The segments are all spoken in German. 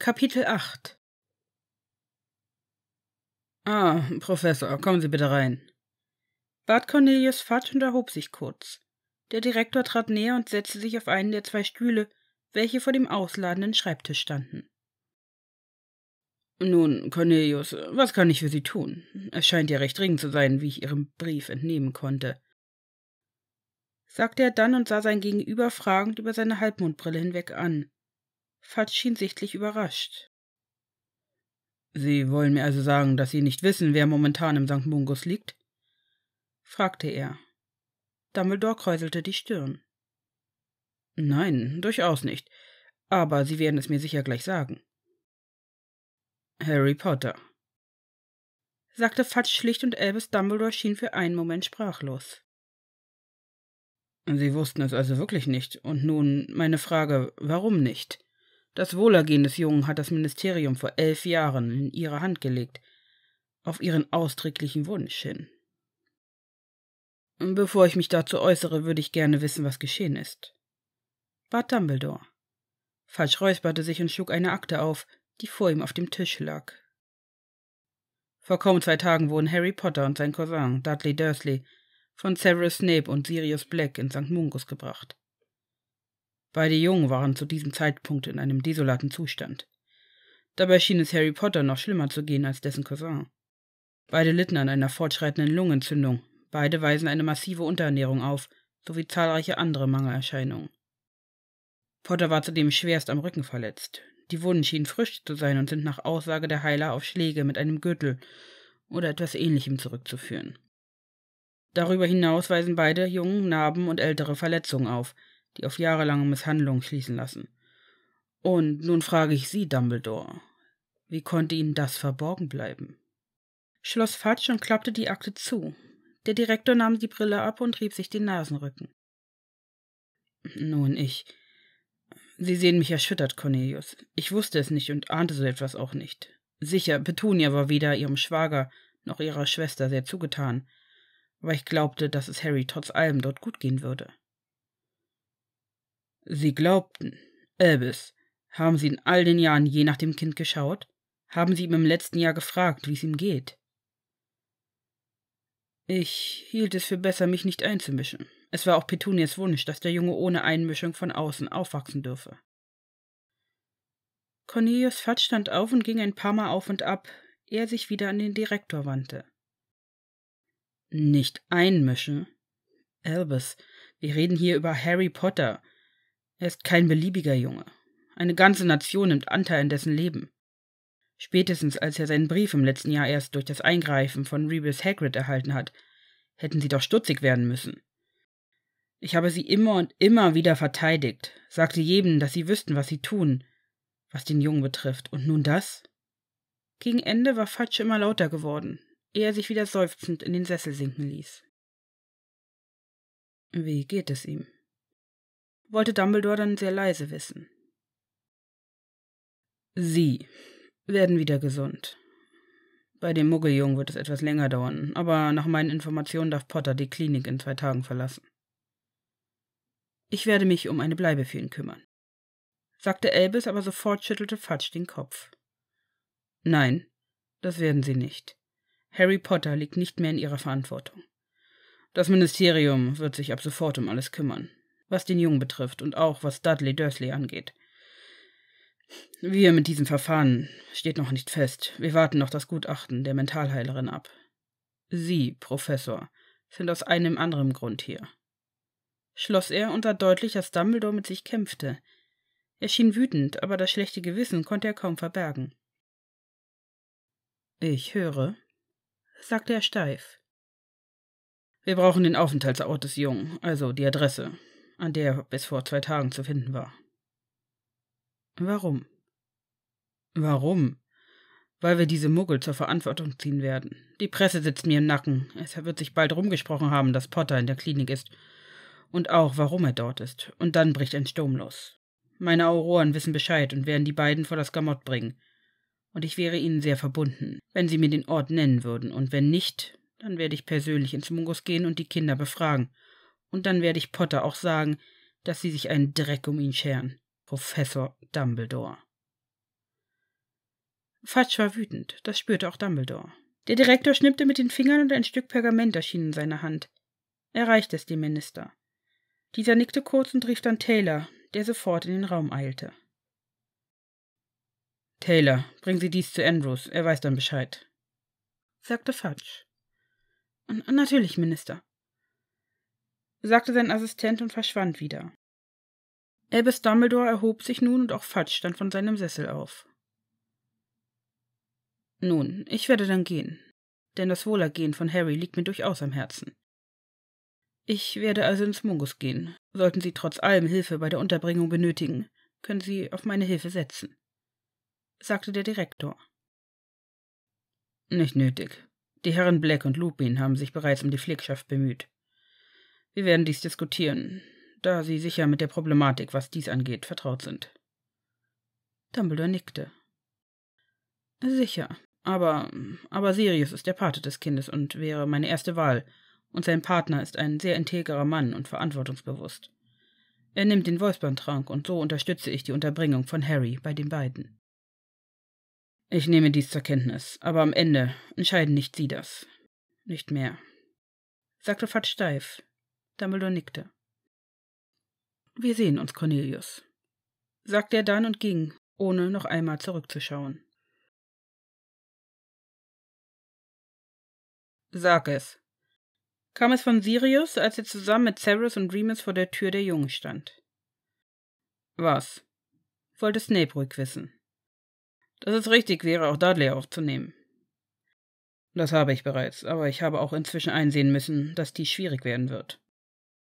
Kapitel 8 Ah, Professor, kommen Sie bitte rein. Bat Cornelius Fatsch und erhob sich kurz. Der Direktor trat näher und setzte sich auf einen der zwei Stühle, welche vor dem ausladenden Schreibtisch standen. Nun, Cornelius, was kann ich für Sie tun? Es scheint ja recht dringend zu sein, wie ich Ihrem Brief entnehmen konnte. sagte er dann und sah sein Gegenüber fragend über seine Halbmondbrille hinweg an. Fad schien sichtlich überrascht. Sie wollen mir also sagen, dass Sie nicht wissen, wer momentan im St. Mungus liegt? fragte er. Dumbledore kräuselte die Stirn. Nein, durchaus nicht. Aber Sie werden es mir sicher gleich sagen. Harry Potter, sagte Fudge schlicht und Elvis Dumbledore schien für einen Moment sprachlos. Sie wussten es also wirklich nicht. Und nun meine Frage, warum nicht? Das Wohlergehen des Jungen hat das Ministerium vor elf Jahren in ihre Hand gelegt, auf ihren ausdrücklichen Wunsch hin. Bevor ich mich dazu äußere, würde ich gerne wissen, was geschehen ist. Bat Dumbledore. Falsch räusperte sich und schlug eine Akte auf, die vor ihm auf dem Tisch lag. Vor kaum zwei Tagen wurden Harry Potter und sein Cousin, Dudley Dursley, von Severus Snape und Sirius Black in St. Mungus gebracht. Beide Jungen waren zu diesem Zeitpunkt in einem desolaten Zustand. Dabei schien es Harry Potter noch schlimmer zu gehen als dessen Cousin. Beide litten an einer fortschreitenden Lungenentzündung, beide weisen eine massive Unterernährung auf, sowie zahlreiche andere Mangelerscheinungen. Potter war zudem schwerst am Rücken verletzt. Die Wunden schienen frisch zu sein und sind nach Aussage der Heiler auf Schläge mit einem Gürtel oder etwas ähnlichem zurückzuführen. Darüber hinaus weisen beide Jungen Narben und ältere Verletzungen auf – die auf jahrelange Misshandlung schließen lassen. Und nun frage ich Sie, Dumbledore, wie konnte Ihnen das verborgen bleiben? Schloss Fatsch und klappte die Akte zu. Der Direktor nahm die Brille ab und rieb sich den Nasenrücken. Nun, ich. Sie sehen mich erschüttert, Cornelius. Ich wusste es nicht und ahnte so etwas auch nicht. Sicher, Petunia war weder ihrem Schwager noch ihrer Schwester sehr zugetan, aber ich glaubte, dass es Harry trotz allem dort gut gehen würde. Sie glaubten. Elvis, haben Sie in all den Jahren je nach dem Kind geschaut? Haben Sie ihm im letzten Jahr gefragt, wie es ihm geht? Ich hielt es für besser, mich nicht einzumischen. Es war auch Petunias Wunsch, dass der Junge ohne Einmischung von außen aufwachsen dürfe. Cornelius Fatt stand auf und ging ein paar Mal auf und ab, ehe er sich wieder an den Direktor wandte. Nicht einmischen? Albus, wir reden hier über Harry Potter. Er ist kein beliebiger Junge. Eine ganze Nation nimmt Anteil an dessen Leben. Spätestens als er seinen Brief im letzten Jahr erst durch das Eingreifen von Rebus Hagrid erhalten hat, hätten sie doch stutzig werden müssen. Ich habe sie immer und immer wieder verteidigt, sagte jedem, dass sie wüssten, was sie tun, was den Jungen betrifft. Und nun das? Gegen Ende war Fatsch immer lauter geworden, ehe er sich wieder seufzend in den Sessel sinken ließ. Wie geht es ihm? wollte Dumbledore dann sehr leise wissen. Sie werden wieder gesund. Bei dem Muggeljungen wird es etwas länger dauern, aber nach meinen Informationen darf Potter die Klinik in zwei Tagen verlassen. Ich werde mich um eine Bleibe für ihn kümmern, sagte Elbis, aber sofort schüttelte Fatsch den Kopf. Nein, das werden Sie nicht. Harry Potter liegt nicht mehr in Ihrer Verantwortung. Das Ministerium wird sich ab sofort um alles kümmern was den Jungen betrifft und auch was Dudley Dursley angeht. Wir mit diesem Verfahren steht noch nicht fest. Wir warten noch das Gutachten der Mentalheilerin ab. Sie, Professor, sind aus einem anderen Grund hier. Schloss er und sah deutlich, dass Dumbledore mit sich kämpfte. Er schien wütend, aber das schlechte Gewissen konnte er kaum verbergen. Ich höre, sagte er steif. Wir brauchen den Aufenthaltsort des Jungen, also die Adresse, an der bis vor zwei Tagen zu finden war. Warum? Warum? Weil wir diese Muggel zur Verantwortung ziehen werden. Die Presse sitzt mir im Nacken. Es wird sich bald rumgesprochen haben, dass Potter in der Klinik ist. Und auch, warum er dort ist. Und dann bricht ein Sturm los. Meine Auroren wissen Bescheid und werden die beiden vor das Gamott bringen. Und ich wäre ihnen sehr verbunden, wenn sie mir den Ort nennen würden. Und wenn nicht, dann werde ich persönlich ins Mungus gehen und die Kinder befragen und dann werde ich Potter auch sagen, dass sie sich einen Dreck um ihn scheren. Professor Dumbledore. Fatsch war wütend, das spürte auch Dumbledore. Der Direktor schnippte mit den Fingern und ein Stück Pergament erschien in seiner Hand. Er reichte es dem Minister. Dieser nickte kurz und rief dann Taylor, der sofort in den Raum eilte. Taylor, bringen Sie dies zu Andrews, er weiß dann Bescheid, sagte Fudge. Natürlich, Minister sagte sein Assistent und verschwand wieder. Albus Dumbledore erhob sich nun und auch Fudge stand von seinem Sessel auf. Nun, ich werde dann gehen, denn das Wohlergehen von Harry liegt mir durchaus am Herzen. Ich werde also ins Mungus gehen. Sollten Sie trotz allem Hilfe bei der Unterbringung benötigen, können Sie auf meine Hilfe setzen, sagte der Direktor. Nicht nötig. Die Herren Black und Lupin haben sich bereits um die Pflegschaft bemüht. Wir werden dies diskutieren, da Sie sicher mit der Problematik, was dies angeht, vertraut sind. Dumbledore nickte. Sicher, aber, aber Sirius ist der Pate des Kindes und wäre meine erste Wahl, und sein Partner ist ein sehr integerer Mann und verantwortungsbewusst. Er nimmt den Wolfsbandtrank und so unterstütze ich die Unterbringung von Harry bei den beiden. Ich nehme dies zur Kenntnis, aber am Ende entscheiden nicht Sie das. Nicht mehr, sagte Fatsch steif, Dumbledore nickte. Wir sehen uns, Cornelius, sagte er dann und ging, ohne noch einmal zurückzuschauen. Sag es, kam es von Sirius, als er zusammen mit Severus und Remus vor der Tür der Jungen stand. Was? wollte Snape ruhig wissen. Dass es richtig wäre, auch Dudley aufzunehmen. Das habe ich bereits, aber ich habe auch inzwischen einsehen müssen, dass dies schwierig werden wird.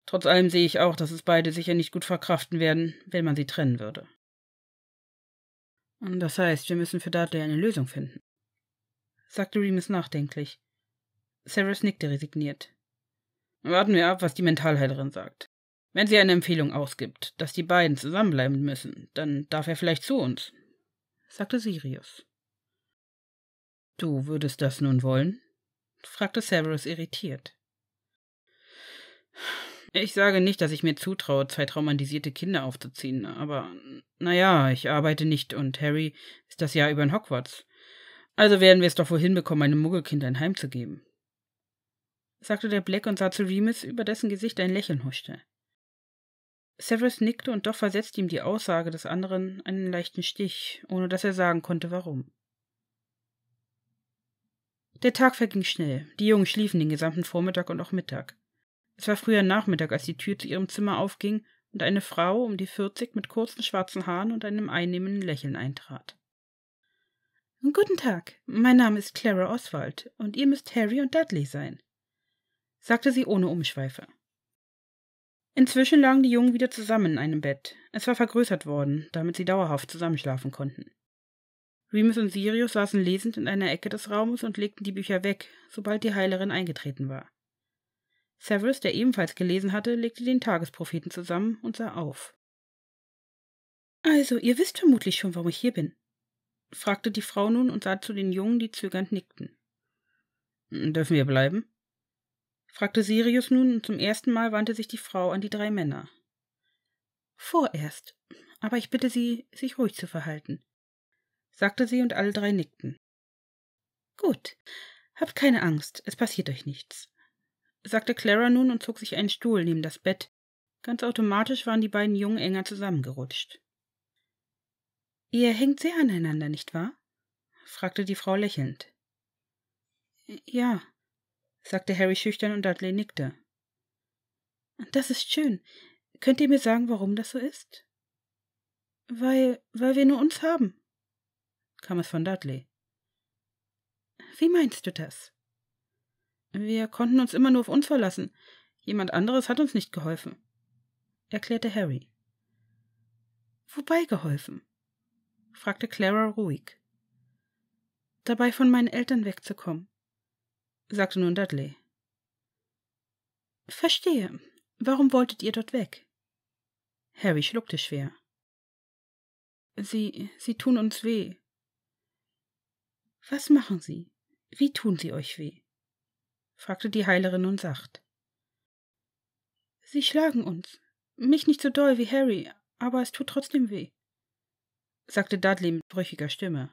Trotz allem sehe ich auch, dass es beide sicher nicht gut verkraften werden, wenn man sie trennen würde. Und das heißt, wir müssen für Dudley eine Lösung finden, sagte Remus nachdenklich. Severus nickte resigniert. Warten wir ab, was die Mentalheilerin sagt. Wenn sie eine Empfehlung ausgibt, dass die beiden zusammenbleiben müssen, dann darf er vielleicht zu uns, sagte Sirius. Du würdest das nun wollen? fragte Severus irritiert. Ich sage nicht, dass ich mir zutraue, zwei traumatisierte Kinder aufzuziehen, aber naja, ich arbeite nicht und Harry ist das Jahr über in Hogwarts. Also werden wir es doch wohl hinbekommen, einem Muggelkind ein Heim zu geben. sagte der Black und sah zu Remus, über dessen Gesicht ein Lächeln huschte. Severus nickte und doch versetzte ihm die Aussage des anderen einen leichten Stich, ohne dass er sagen konnte, warum. Der Tag verging schnell. Die Jungen schliefen den gesamten Vormittag und auch Mittag. Es war früher Nachmittag, als die Tür zu ihrem Zimmer aufging und eine Frau um die vierzig mit kurzen schwarzen Haaren und einem einnehmenden Lächeln eintrat. Guten Tag, mein Name ist Clara Oswald und ihr müsst Harry und Dudley sein, sagte sie ohne Umschweife. Inzwischen lagen die Jungen wieder zusammen in einem Bett. Es war vergrößert worden, damit sie dauerhaft zusammenschlafen konnten. Remus und Sirius saßen lesend in einer Ecke des Raumes und legten die Bücher weg, sobald die Heilerin eingetreten war. Severus, der ebenfalls gelesen hatte, legte den Tagespropheten zusammen und sah auf. Also, ihr wisst vermutlich schon, warum ich hier bin, fragte die Frau nun und sah zu den Jungen, die zögernd nickten. Hm, dürfen wir bleiben? fragte Sirius nun, und zum ersten Mal wandte sich die Frau an die drei Männer. Vorerst, aber ich bitte Sie, sich ruhig zu verhalten, sagte sie, und alle drei nickten. Gut, habt keine Angst, es passiert euch nichts sagte Clara nun und zog sich einen Stuhl neben das Bett. Ganz automatisch waren die beiden Jungen enger zusammengerutscht. Ihr hängt sehr aneinander, nicht wahr? fragte die Frau lächelnd. Ja, sagte Harry schüchtern und Dudley nickte. Das ist schön. Könnt ihr mir sagen, warum das so ist? Weil, weil wir nur uns haben, kam es von Dudley. Wie meinst du das? Wir konnten uns immer nur auf uns verlassen. Jemand anderes hat uns nicht geholfen, erklärte Harry. Wobei geholfen? fragte Clara ruhig. Dabei von meinen Eltern wegzukommen, sagte nun Dudley. Verstehe. Warum wolltet ihr dort weg? Harry schluckte schwer. Sie, sie tun uns weh. Was machen sie? Wie tun sie euch weh? fragte die Heilerin nun sacht. Sie schlagen uns. Mich nicht so doll wie Harry, aber es tut trotzdem weh, sagte Dudley mit brüchiger Stimme.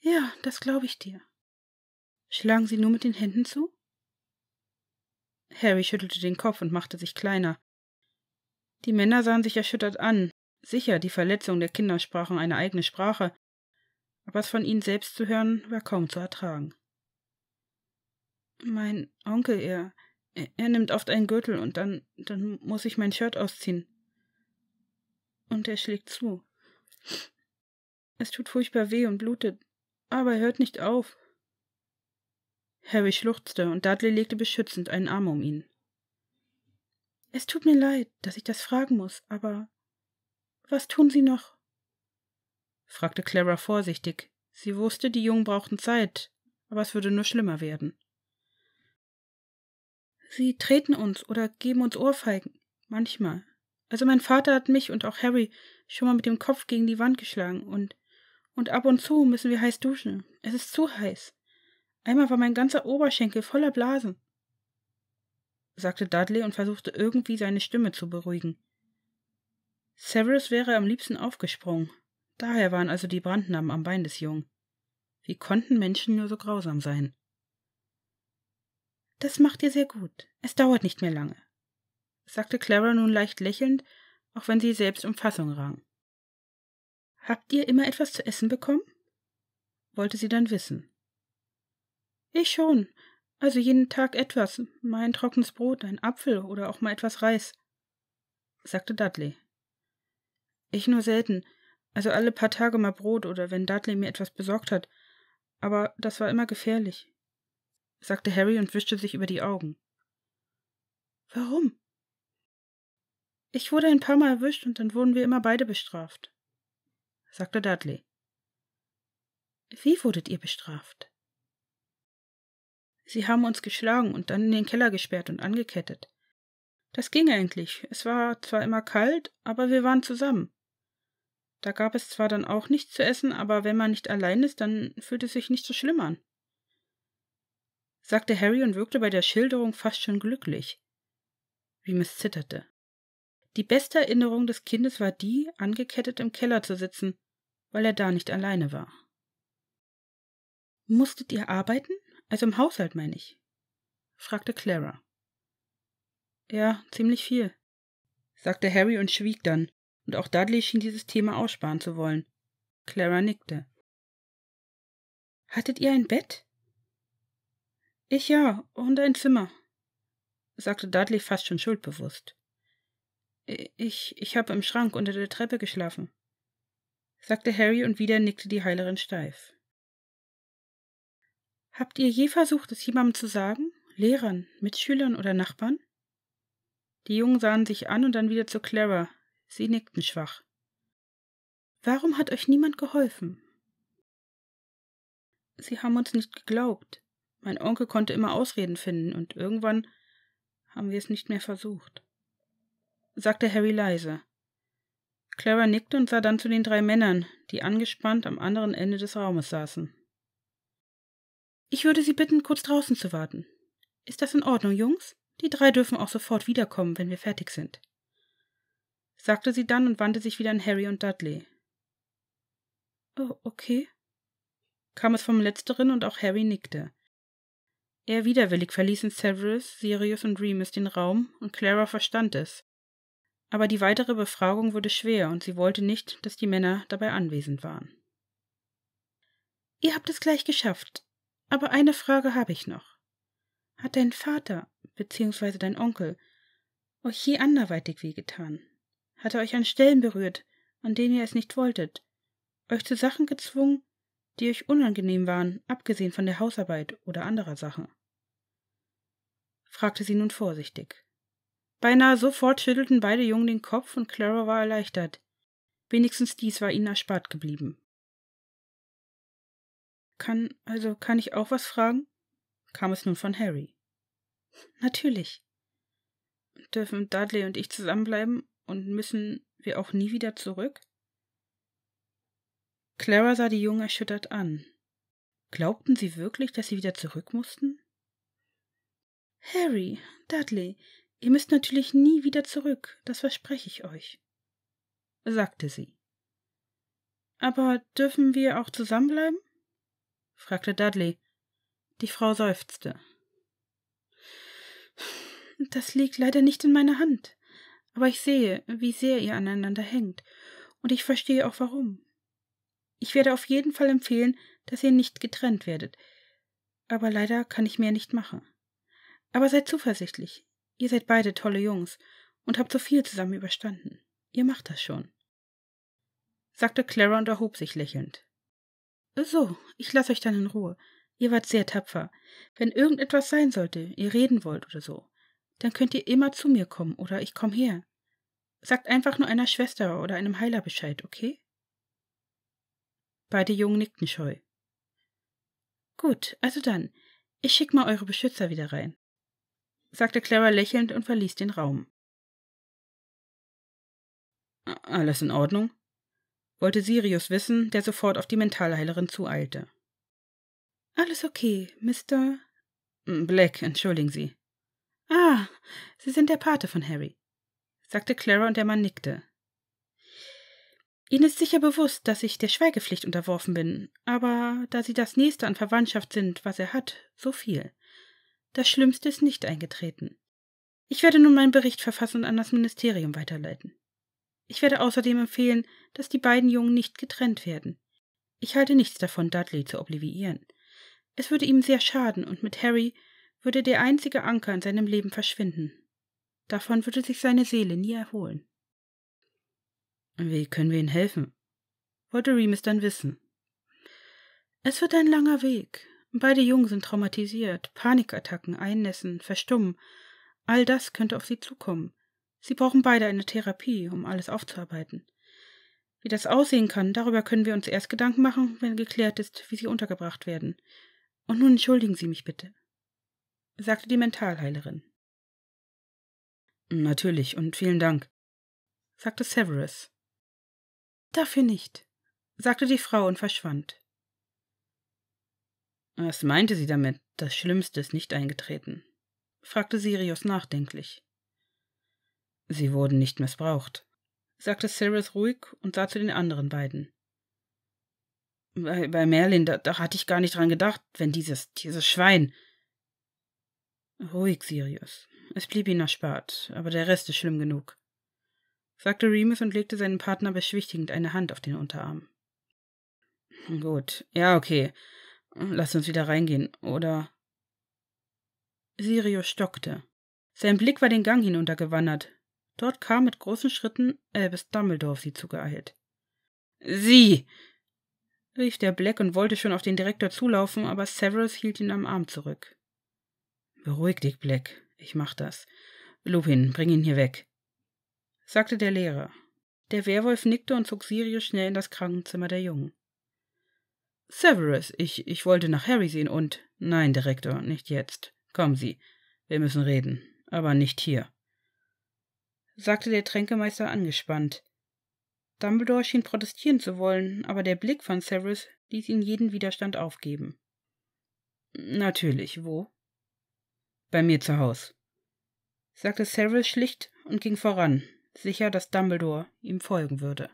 Ja, das glaube ich dir. Schlagen Sie nur mit den Händen zu? Harry schüttelte den Kopf und machte sich kleiner. Die Männer sahen sich erschüttert an. Sicher, die Verletzungen der Kinder sprachen eine eigene Sprache, aber es von ihnen selbst zu hören, war kaum zu ertragen. Mein Onkel, er. Er nimmt oft einen Gürtel und dann, dann muss ich mein Shirt ausziehen. Und er schlägt zu. Es tut furchtbar weh und blutet, aber er hört nicht auf. Harry schluchzte und Dudley legte beschützend einen Arm um ihn. Es tut mir leid, dass ich das fragen muss, aber was tun Sie noch? fragte Clara vorsichtig. Sie wusste, die Jungen brauchten Zeit, aber es würde nur schlimmer werden. Sie treten uns oder geben uns Ohrfeigen. Manchmal. Also mein Vater hat mich und auch Harry schon mal mit dem Kopf gegen die Wand geschlagen und und ab und zu müssen wir heiß duschen. Es ist zu heiß. Einmal war mein ganzer Oberschenkel voller Blasen, sagte Dudley und versuchte irgendwie seine Stimme zu beruhigen. Severus wäre am liebsten aufgesprungen. Daher waren also die Brandnamen am Bein des Jungen. Wie konnten Menschen nur so grausam sein? Das macht dir sehr gut. Es dauert nicht mehr lange, sagte Clara nun leicht lächelnd, auch wenn sie selbst um Fassung rang. Habt ihr immer etwas zu essen bekommen? wollte sie dann wissen. Ich schon. Also jeden Tag etwas, mal ein trockenes Brot, ein Apfel oder auch mal etwas Reis, sagte Dudley. Ich nur selten, also alle paar Tage mal Brot oder wenn Dudley mir etwas besorgt hat, aber das war immer gefährlich sagte Harry und wischte sich über die Augen. Warum? Ich wurde ein paar Mal erwischt und dann wurden wir immer beide bestraft, sagte Dudley. Wie wurdet ihr bestraft? Sie haben uns geschlagen und dann in den Keller gesperrt und angekettet. Das ging eigentlich. Es war zwar immer kalt, aber wir waren zusammen. Da gab es zwar dann auch nichts zu essen, aber wenn man nicht allein ist, dann fühlt es sich nicht so schlimm an sagte Harry und wirkte bei der Schilderung fast schon glücklich. Remus zitterte. Die beste Erinnerung des Kindes war die, angekettet im Keller zu sitzen, weil er da nicht alleine war. Musstet ihr arbeiten? Also im Haushalt, meine ich? fragte Clara. Ja, ziemlich viel, sagte Harry und schwieg dann, und auch Dudley schien dieses Thema aussparen zu wollen. Clara nickte. Hattet ihr ein Bett? Ich ja, und ein Zimmer, sagte Dudley fast schon schuldbewusst. Ich, ich habe im Schrank unter der Treppe geschlafen, sagte Harry und wieder nickte die Heilerin steif. Habt ihr je versucht, es jemandem zu sagen? Lehrern, Mitschülern oder Nachbarn? Die Jungen sahen sich an und dann wieder zu Clara. Sie nickten schwach. Warum hat euch niemand geholfen? Sie haben uns nicht geglaubt, mein Onkel konnte immer Ausreden finden, und irgendwann haben wir es nicht mehr versucht, sagte Harry leise. Clara nickte und sah dann zu den drei Männern, die angespannt am anderen Ende des Raumes saßen. Ich würde Sie bitten, kurz draußen zu warten. Ist das in Ordnung, Jungs? Die drei dürfen auch sofort wiederkommen, wenn wir fertig sind, sagte sie dann und wandte sich wieder an Harry und Dudley. Oh, okay, kam es vom Letzteren und auch Harry nickte. Eher widerwillig verließen Severus, Sirius und Remus den Raum, und Clara verstand es. Aber die weitere Befragung wurde schwer, und sie wollte nicht, dass die Männer dabei anwesend waren. Ihr habt es gleich geschafft, aber eine Frage habe ich noch. Hat dein Vater bzw. dein Onkel euch je anderweitig wehgetan? Hat er euch an Stellen berührt, an denen ihr es nicht wolltet? Euch zu Sachen gezwungen, die euch unangenehm waren, abgesehen von der Hausarbeit oder anderer Sachen? fragte sie nun vorsichtig. Beinahe sofort schüttelten beide Jungen den Kopf und Clara war erleichtert. Wenigstens dies war ihnen erspart geblieben. Kann, also kann ich auch was fragen? kam es nun von Harry. Natürlich. Dürfen Dudley und ich zusammenbleiben und müssen wir auch nie wieder zurück? Clara sah die Jungen erschüttert an. Glaubten sie wirklich, dass sie wieder zurück mussten? Harry, Dudley, ihr müsst natürlich nie wieder zurück, das verspreche ich euch, sagte sie. Aber dürfen wir auch zusammenbleiben? fragte Dudley. Die Frau seufzte. Das liegt leider nicht in meiner Hand, aber ich sehe, wie sehr ihr aneinander hängt, und ich verstehe auch warum. Ich werde auf jeden Fall empfehlen, dass ihr nicht getrennt werdet, aber leider kann ich mehr nicht machen. Aber seid zuversichtlich. Ihr seid beide tolle Jungs und habt so viel zusammen überstanden. Ihr macht das schon. sagte Clara und erhob sich lächelnd. So, ich lasse euch dann in Ruhe. Ihr wart sehr tapfer. Wenn irgendetwas sein sollte, ihr reden wollt oder so, dann könnt ihr immer zu mir kommen oder ich komm her. Sagt einfach nur einer Schwester oder einem Heiler Bescheid, okay? Beide Jungen nickten scheu. Gut, also dann. Ich schick mal eure Beschützer wieder rein sagte Clara lächelnd und verließ den Raum. Alles in Ordnung? wollte Sirius wissen, der sofort auf die Mentalheilerin zueilte. Alles okay, Mr. Hm, Black, entschuldigen Sie. Ah, Sie sind der Pate von Harry, sagte Clara und der Mann nickte. Ihnen ist sicher bewusst, dass ich der Schweigepflicht unterworfen bin, aber da Sie das Nächste an Verwandtschaft sind, was er hat, so viel. Das Schlimmste ist nicht eingetreten. Ich werde nun meinen Bericht verfassen und an das Ministerium weiterleiten. Ich werde außerdem empfehlen, dass die beiden Jungen nicht getrennt werden. Ich halte nichts davon, Dudley zu oblivieren. Es würde ihm sehr schaden, und mit Harry würde der einzige Anker in seinem Leben verschwinden. Davon würde sich seine Seele nie erholen. Wie können wir ihnen helfen? wollte Remus dann wissen. Es wird ein langer Weg, Beide Jungen sind traumatisiert, Panikattacken, Einnässen, Verstummen. All das könnte auf sie zukommen. Sie brauchen beide eine Therapie, um alles aufzuarbeiten. Wie das aussehen kann, darüber können wir uns erst Gedanken machen, wenn geklärt ist, wie sie untergebracht werden. Und nun entschuldigen Sie mich bitte, sagte die Mentalheilerin. Natürlich und vielen Dank, sagte Severus. Dafür nicht, sagte die Frau und verschwand. Was meinte sie damit, das Schlimmste ist nicht eingetreten? fragte Sirius nachdenklich. Sie wurden nicht missbraucht, sagte Cyrus ruhig und sah zu den anderen beiden. Bei, bei Merlin, da, da hatte ich gar nicht dran gedacht, wenn dieses, dieses Schwein. Ruhig, Sirius. Es blieb ihnen erspart, aber der Rest ist schlimm genug, sagte Remus und legte seinem Partner beschwichtigend eine Hand auf den Unterarm. Gut, ja, okay. Lass uns wieder reingehen, oder? Sirio stockte. Sein Blick war den Gang hinuntergewandert. Dort kam mit großen Schritten Albus Dumbledore auf sie zugeeilt. Sie! rief der Black und wollte schon auf den Direktor zulaufen, aber Severus hielt ihn am Arm zurück. Beruhig dich, Black. Ich mach das. Lupin, bring ihn hier weg, sagte der Lehrer. Der Werwolf nickte und zog Sirius schnell in das Krankenzimmer der Jungen. Severus, ich, ich wollte nach Harry sehen und. Nein, Direktor, nicht jetzt. Kommen Sie. Wir müssen reden. Aber nicht hier. sagte der Tränkemeister angespannt. Dumbledore schien protestieren zu wollen, aber der Blick von Severus ließ ihn jeden Widerstand aufgeben. Natürlich, wo? Bei mir zu Haus, sagte Severus schlicht und ging voran, sicher, dass Dumbledore ihm folgen würde.